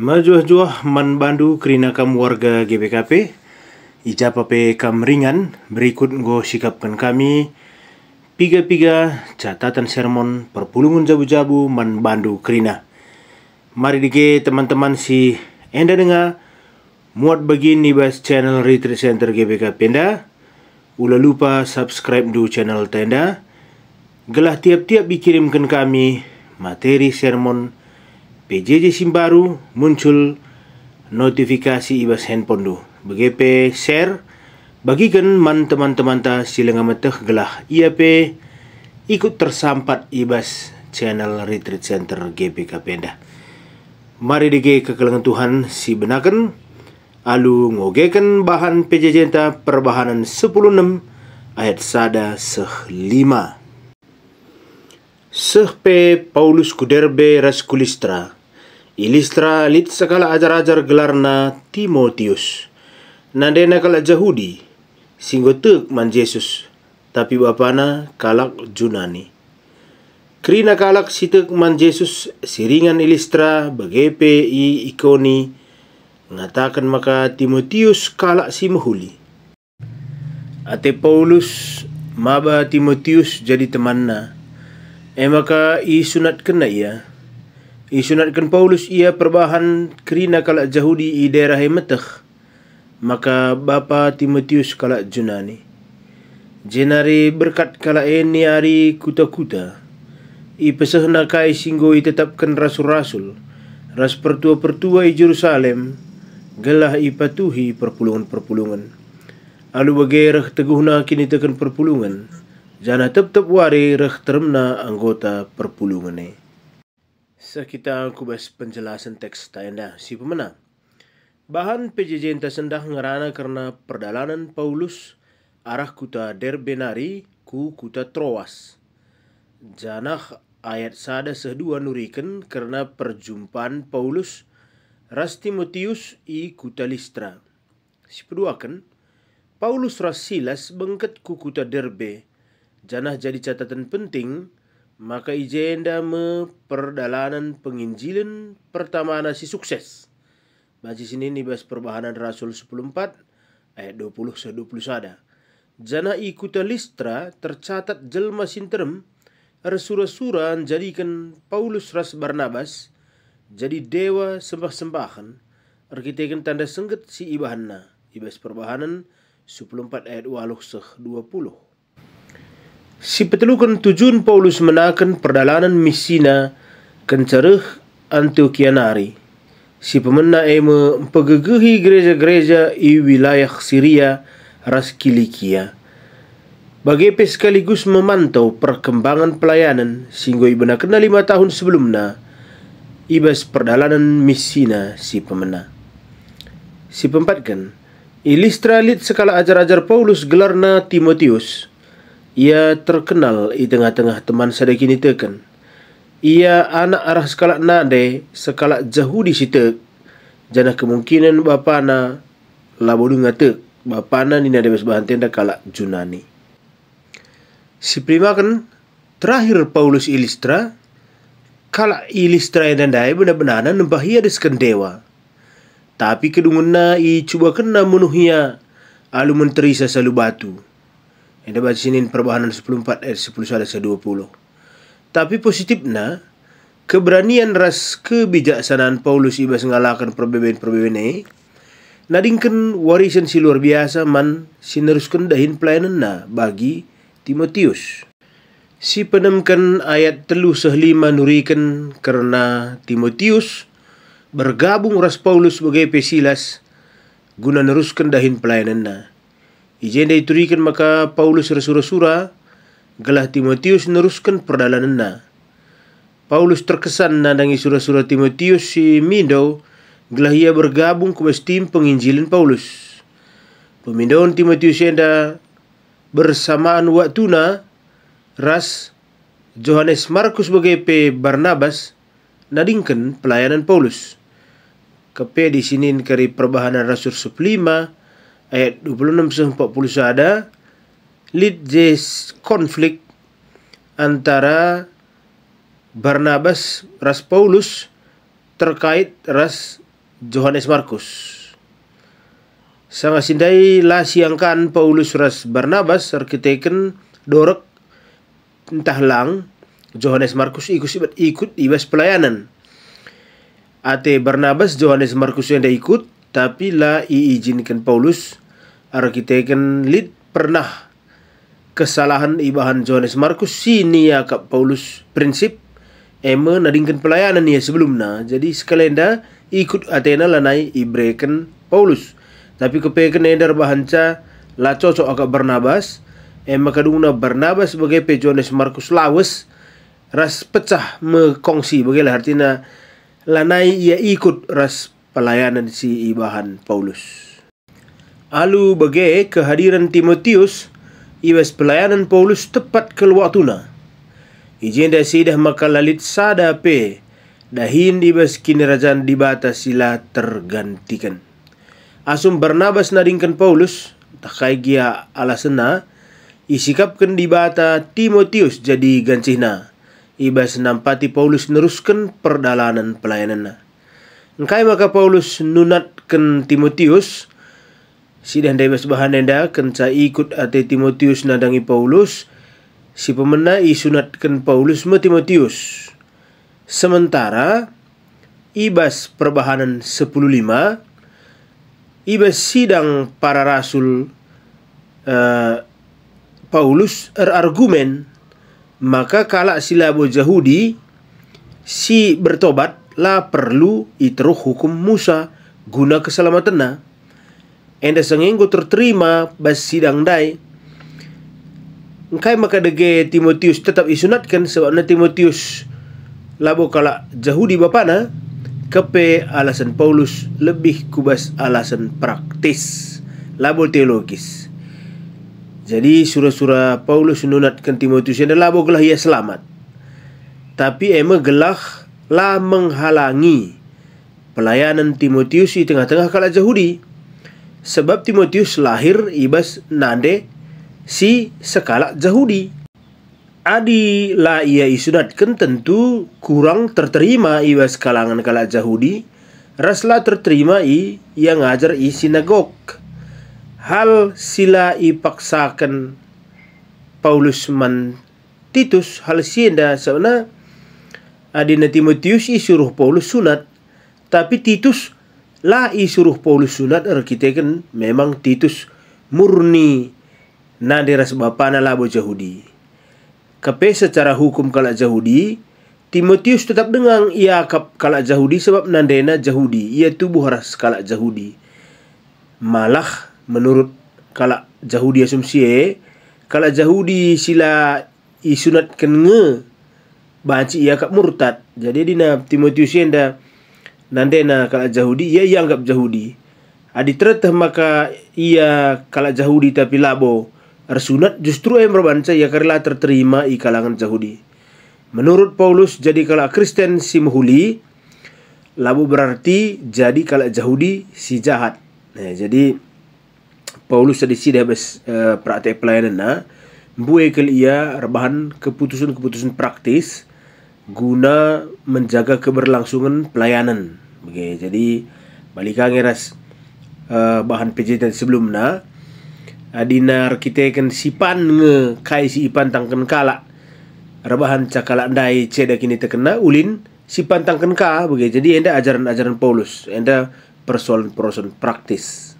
Majuah-juah kerina kam warga GBKP Ija pape kam ringan Berikut go sikapkan kami Piga-piga catatan sermon perpulungun jabu-jabu manbandu kerina Mari dige teman-teman si Enda dengar Muat begini ni channel Retreat Center GBK Penda Ula lupa subscribe du channel Tenda Gelah tiap-tiap dikirimkan kami Materi sermon PJJ SIM baru muncul notifikasi ibas handphone do. BGP share bagikan man teman-teman ta sila nga gelah IAP ikut tersampat ibas channel retreat center GPK Penda. Mari dege kekelangan Tuhan si benakan alu ngogeken bahan PJJ ta perbahanan 106 ayat sada seh lima. Seh Paulus kuderbe raskulistra Ilistra lit sakala ajar-ajar gelarna Timotius. Nandena kala Yahudi, singgotek man Yesus, tapi bapana kalak Junani. Krina kalak situk man Yesus siringan Ilistra bagepe i ikoni ngatakan maka Timotius kalak si mahuli. Ate Paulus maba Timotius jadi temanna. emaka i sunat kena ia. Isunatkan Paulus ia perbahan kerina kalak Yahudi i daerah metah. Maka bapa Timotius kalak Junani. Jenari berkat kalak ini hari kuta-kuta. I pesehna nakai singgo tetapkan rasul-rasul. Ras pertua-pertua i Jerusalem. Gelah i patuhi perpulungan-perpulungan. Alu bagai rah teguh nak kini tekan perpulungan. Jana tetap-tetap wari rah termna anggota perpulungan ini. Sekitar kubes penjelasan teks tayanda si pemenang. Bahan PJJ sendah ngerana karena perdalanan Paulus arah kuta Derbenari ku kuta Troas. Janah ayat sada 2 nuriken karena perjumpaan Paulus Rastimotius Timotius i kuta Listra. Si peduakan, Paulus ras Silas bengket ku kuta Derbe. Janah jadi catatan penting, maka agenda perdalanan penginjilan pertama nasi sukses. Baca sini nih bahas perbahanan Rasul 104 ayat 20 sa 20 sada. Jana ikuta listra tercatat jelma sinterem resura sura jadikan Paulus ras Barnabas jadi dewa sembah-sembahan arkitekan tanda sengket si ibahanna ibas perbahanan 14 ayat waluh 20 si petelukan tujuan Paulus menakan perjalanan misina kencereh Antioquianari. Si pemenang eme pegegehi gereja-gereja i wilayah Syria ras Kilikia. Bagepe sekaligus memantau perkembangan pelayanan sehingga ibena kena lima tahun sebelumnya ibas perjalanan misina si pemenang. Si pempatkan, ilistralit lid sekala ajar-ajar Paulus gelarna Timotius – ia terkenal di tengah-tengah teman ini teken. Ia anak arah skala nade, skala jahudi situ. Jana kemungkinan bapana labodung ngatek. Bapana nina debes bahantenda kala junani. Si prima kan terakhir Paulus ilistra kala ilistra yang dandai benar-benar nembahia desken dewa. Tapi kedungunna i cuba kena kan menuhia alu menteri sasalu batu. Kita baca sini perbahanan 10 ayat 10 sampai 20. Tapi positifnya keberanian ras kebijaksanaan Paulus iba mengalahkan perbeban perbedaan ini. Nadingkan warisan si luar biasa man sineruskan dahin pelayananna bagi Timotius. Si penemkan ayat telu sehlima nurikan karena Timotius bergabung ras Paulus sebagai pesilas guna neruskan dahin pelayananna. Ijen dah diturikan maka Paulus rasura-sura galah Timotius neruskan perdalanan Paulus terkesan na sura-sura Timotius si Mindo galah ia bergabung ke tim penginjilan Paulus. Pemindahan Timotius yang dah bersamaan waktu na ras Johannes Markus sebagai pe Barnabas nadingkan pelayanan Paulus. Kepe di sini dari perbahanan Rasul sublima. ayat 26 sampai 40 ada lead this konflik antara Barnabas ras Paulus terkait ras Johannes Markus. Sangat sindai lah siangkan Paulus ras Barnabas arkiteken dorek entah lang Johannes Markus ikut ikut ibas pelayanan. Ate Barnabas Johannes Markus yang ikut tapi la iijinkan Paulus arkiteken lid pernah kesalahan ibahan Johannes Markus sini ya kak Paulus prinsip ema nadingkan pelayanan ya sebelumnya jadi sekalenda ikut Athena lanai ibreken Paulus tapi kepeken edar bahanca la cocok agak Barnabas ema kadungna Barnabas sebagai pe Johannes Markus lawes ras pecah mekongsi bagilah artinya lanai ia ikut ras pelayanan si Ibahan Paulus. Alu bagai kehadiran Timotius, ibas pelayanan Paulus tepat keluar tuna. Ijin dah sidah maka lalit sada pe, dahin ibas kinerajaan sila tergantikan. Asum Barnabas naringkan Paulus, takai gia alasena, isikapkan dibata Timotius jadi gancihna. Ibas nampati Paulus neruskan perdalanan pelayanannya. Engkay maka Paulus nunat ken Timotius sidah debes bahanenda ken sa ikut ate Timotius nadangi Paulus si pemena sunat ken Paulus me Timotius sementara ibas perbahanan 105 ibas sidang para rasul uh, Paulus erargumen maka kalak sila Yahudi si bertobat la perlu itro hukum Musa guna keselamatannya. Enda sengenggo terterima bas sidang dai. Engkai maka dege Timotius tetap isunatkan sebabnya Timotius labo kala Yahudi bapana kepe alasan Paulus lebih kubas alasan praktis labo teologis. Jadi surah-surah Paulus nunatkan Timotius yang labo gelah ia selamat. Tapi emang gelah lah menghalangi pelayanan Timotius di tengah-tengah kala Yahudi. Sebab Timotius lahir ibas nande si sekala Yahudi. Adi la ia isunatkan tentu kurang terterima ibas kalangan kala Yahudi. Rasla terterima i yang ngajar i sinagog. Hal sila ipaksakan Paulus man Titus hal sienda sebenarnya Adina Timotius isuruh Paulus sunat, tapi Titus lah isuruh Paulus sunat arkiteken memang Titus murni nah, na deras bapana labo Yahudi. Kepe secara hukum kalak Yahudi, Timotius tetap dengang ia kalak Yahudi sebab nandena Yahudi, ia tubuh ras kalak Yahudi. Malah menurut kalak Yahudi asumsi kalak Yahudi sila isunat kenge baci ia kak murtad jadi dina Timotius enda nande na kala Yahudi ia ia anggap Yahudi adi teretah maka ia kala Yahudi tapi labo arsunat justru yang berbanca ia karela terterima i kalangan Yahudi menurut Paulus jadi kala Kristen si muhuli labo berarti jadi kala Yahudi si jahat nah jadi Paulus tadi dah bes uh, eh, praktek pelayanan na ia rebahan keputusan-keputusan praktis guna menjaga keberlangsungan pelayanan. Okay, jadi balik lagi ras uh, bahan pejaten sebelumnya adinar kita akan sipan nge kai si ipan tangken kala rebahan cakalak dai ceda kini terkena ulin sipan tangken ka jadi enda ajaran-ajaran Paulus enda persoalan-persoalan praktis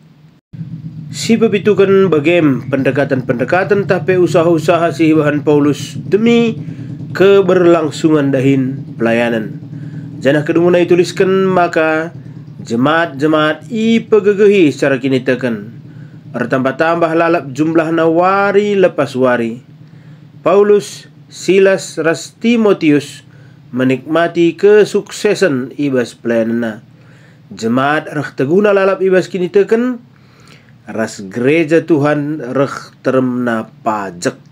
Si pepitukan bagaim pendekatan-pendekatan tapi usaha-usaha si bahan Paulus demi keberlangsungan dahin pelayanan. Janah kedumuna dituliskan maka jemaat-jemaat i pegegehi secara kini tekan. bertambah tambah lalap jumlah nawari lepas wari. Paulus, Silas, Ras Timotius menikmati kesuksesan ibas pelayanannya. Jemaat reh teguna lalap ibas kini tekan. Ras gereja Tuhan reh termna pajak.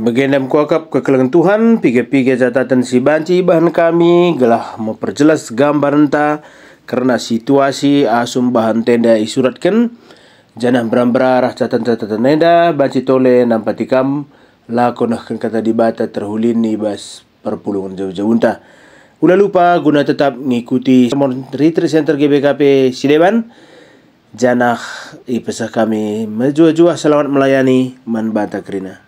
Bagian kuakap kekelangan Tuhan, piga-piga catatan si banci bahan kami, gelah memperjelas gambar entah karena situasi asum bahan tenda isuratkan. Janah beram rah catatan-catatan tenda banci tole nampatikam, lakonahkan kata dibata terhulin ni bas perpulungan jauh-jauh entah. Ula lupa guna tetap mengikuti Sermon Retreat Center GBKP Sideban. Janah ipesah kami, maju jua selamat melayani, man bata kerina.